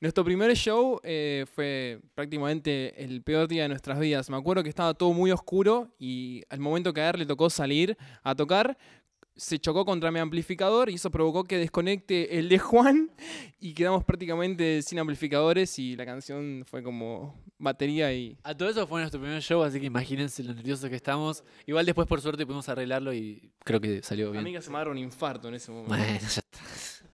Nuestro primer show eh, fue prácticamente el peor día de nuestras vidas. Me acuerdo que estaba todo muy oscuro y al momento que a él le tocó salir a tocar, se chocó contra mi amplificador y eso provocó que desconecte el de Juan y quedamos prácticamente sin amplificadores y la canción fue como batería y... A todo eso fue nuestro primer show, así que imagínense lo nerviosos que estamos. Igual después por suerte pudimos arreglarlo y creo que salió bien. A se me un infarto en ese momento. ya